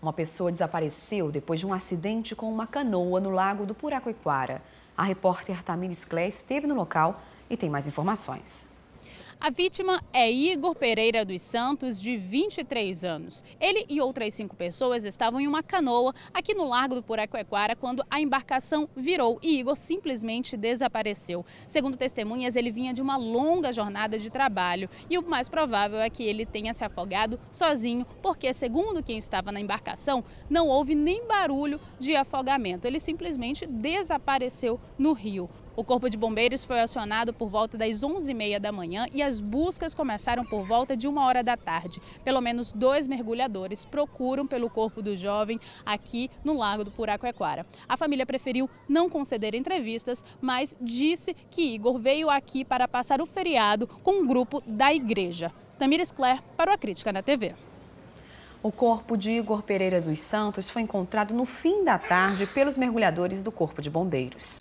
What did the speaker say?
Uma pessoa desapareceu depois de um acidente com uma canoa no lago do Puracoiquara. A repórter Tamires Clé esteve no local e tem mais informações. A vítima é Igor Pereira dos Santos, de 23 anos. Ele e outras cinco pessoas estavam em uma canoa aqui no Largo do Puraquequara quando a embarcação virou e Igor simplesmente desapareceu. Segundo testemunhas, ele vinha de uma longa jornada de trabalho e o mais provável é que ele tenha se afogado sozinho, porque, segundo quem estava na embarcação, não houve nem barulho de afogamento. Ele simplesmente desapareceu no rio. O Corpo de Bombeiros foi acionado por volta das 11h30 da manhã e as buscas começaram por volta de uma hora da tarde. Pelo menos dois mergulhadores procuram pelo corpo do jovem aqui no Lago do Puraquequara. A família preferiu não conceder entrevistas, mas disse que Igor veio aqui para passar o feriado com um grupo da igreja. Tamires Clare para a Crítica na TV. O corpo de Igor Pereira dos Santos foi encontrado no fim da tarde pelos mergulhadores do Corpo de Bombeiros.